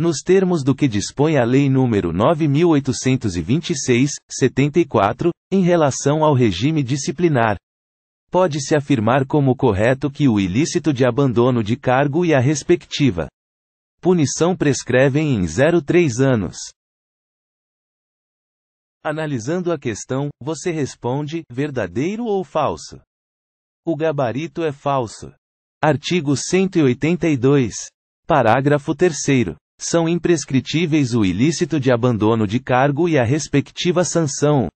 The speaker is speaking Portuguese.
nos termos do que dispõe a Lei nº 9826, 74, em relação ao regime disciplinar. Pode-se afirmar como correto que o ilícito de abandono de cargo e a respectiva punição prescrevem em 03 anos. Analisando a questão, você responde: verdadeiro ou falso? O gabarito é falso. Artigo 182. Parágrafo 3 são imprescritíveis o ilícito de abandono de cargo e a respectiva sanção,